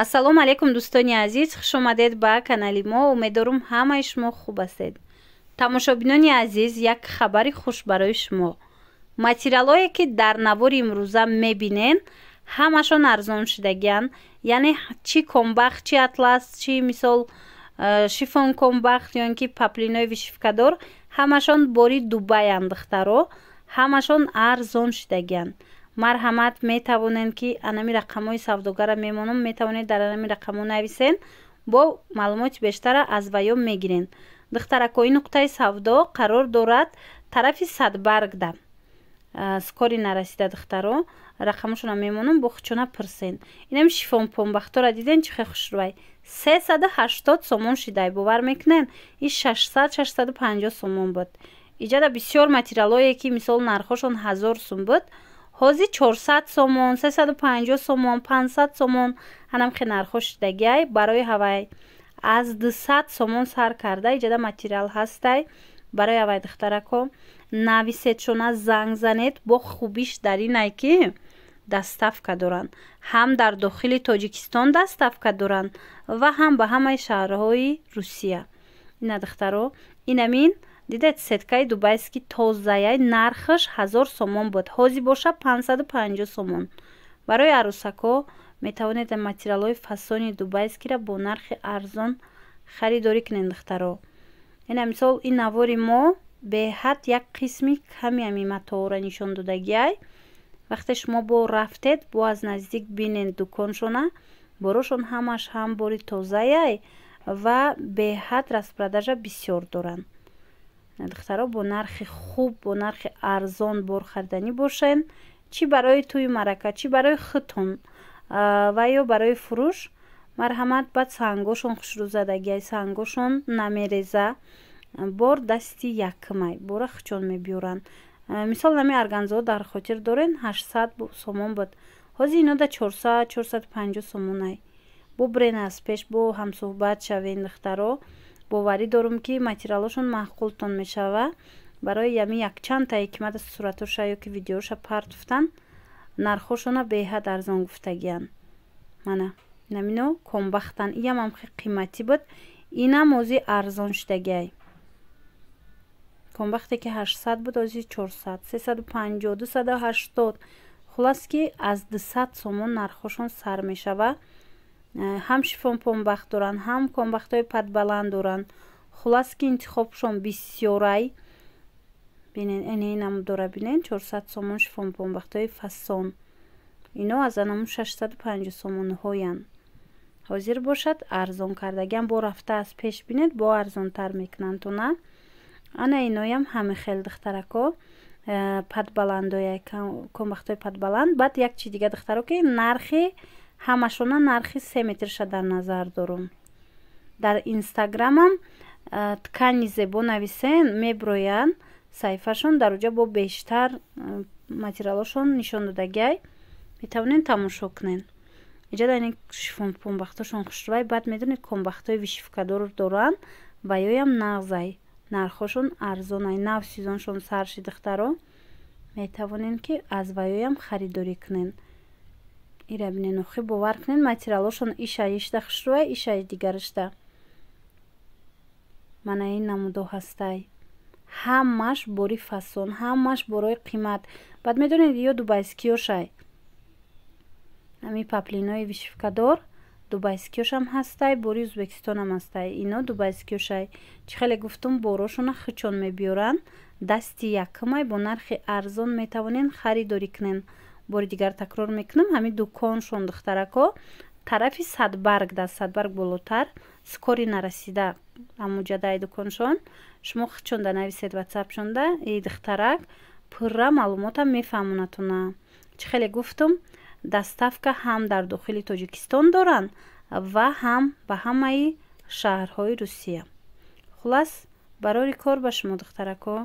ассалому алайкум дӯстони азиз хуш омадед ба канали мо умеддорум ҳамаи шумо хуб ҳастед тамошобинони азиз як хабари хуш барои шумо материалҳое ки дар навори имрӯза мебинен ҳамашон арзон шудагиянд яъне чӣ комбах чи атлас чи мисол э, шифон комбах ё ин ки паплинои вишифкадор ҳамашон бори дубай андыхтаро ҳамашон арзон шудагиянд марҳамат метавонед ки анами рақамҳои савдогара мемонам метавонед дар анами рақамҳо нависен бо маълумоти бештара аз ваё мегиред духтаракои нуқтаи савдо қарор дорад тарафи садбаргда э, скори нарасида духтаро рақамашона мемонам бо хучона пурсен инам шифонпонбахтора дидем чихе хушрувай сесаду ҳаштод сомон шидай бовар мекунен и шашсад шашсаду панҷо сомон буд иҷада бисёр материалое ки мисол нархошон ҳазор сум буд ҳозир 400 сомон 350 сомон 500 сомон ҳанам хе нархош шудагиай барои ҳавай аз 200 сомон сар карда иҷада материал ҳастай барои ҳавай духтарако нависедшона занг занед бо хубиш дар инай ки даставка доранд ҳам дар дохили тоҷикистон даставка доранд ва ҳам ба ҳамаи шаҳрҳои русия ина духтаро инамин дидед сеткаи дубайски тозаяй нархаш ҳазор сомон буд ҳози боша 550 сомон барои арӯсакҳо метавонед материалҳои фасони дубайскиро бо нархи арзон харидорӣ кунед духтаро яна мисол ин навори мо беҳад як қисми камиами матоора нишон додагиай вақте шумо бо рафтед бо аз наздик бинед дуконшона борошон ҳамаш ҳам бори тозаяй ва беҳад распродажа бисёр доранд духтаро бо нархи хуб бо нархи арзон борхаридани бошен чӣ барои тӯи марака чӣ барои хутун ва ё барои фурӯш марҳамат баъд сангошон хушрӯзадаги сангошон намереза бор дасти якмай бора хучон мебиёранд мисол нами арганзо дар хотир дорен ҳаштсад сомон буд ҳози ино да чорсад чорсад панҷо сомонай бо брен аз пеш бо ҳамсӯҳбат шавен духтаро боварӣ дорум ки материалошон маъқултон мешава барои ями якчандта ҳикмата суратоша ё ки видеоша партуфтан нархошона беҳад арзон гуфтагиян мана намино комбахтан иям амхе қимати буд инам ози арзон шидагиай комбахте ки 800 буд ози 400 35280 хулас ки аз 200 сомон нархошон сар мешава ҳам шифонпонбахт доранд ҳам комбахтҳои падбаланд доранд хулас ки интихобашон бисёрай бинен энинам дора бинен 400 сомон шифонпонбахтҳои фасон ино азанаму 650 сомонҳоянд ҳозир бошад арзон карда агиам бо рафтааст пеш бинед бо арзонтар мекунанд то на ана иноям ҳами хел духтарако э, падбаландоя комбахтҳои падбаланд баъд як чи дига духтаро ки нархи ҳамашона нархи семетрша дар назар дорум дар инстаграмам ткани зебо нависен меброянд саҳифашон дар уҷо бо бештар материалошон нишон додагиай метавонен тамошо кунен иҷо дар ин шифон пунбахтошон хушрувай баъд медонед комбахтҳои вишифкадор доранд ва ёям нағзай нархошон арзонай нав сезоншон сарши духтаро метавонен ки аз ва ёям харидорӣ кунен ира бинено хе бовар кунен материалошон иша иштах шуруа иша дигаршта мана ин намудо ҳастай ҳамаш бори фасон ҳамаш борои қимат баъд медонед ё дубайскиёшай ҳами паплинои вишфкадор дубайскиёшам ҳастай бори ӯзбекистонам ҳастай ино дубайскиёшай чӣ хеле гуфтум борошона хучон мебиёранд дасти якмай бо нархи арзон метавонен харидорӣ кунен бори дигар такрор мекунам ҳами дуконшон духтаракҳо тарафи садбарг дар садбарг болотар скори нарасида амуҷадаи дуконшон шумо хичонда нависед ва цапшонда и духтарак пурра маълумота мефаҳмонатона чӣ хеле гуфтум даставка ҳам дар дохили тоҷикистон доранд ва ҳам ба ҳамаи шаҳрҳои русия хулас барори кор ба шумо духтаракҳо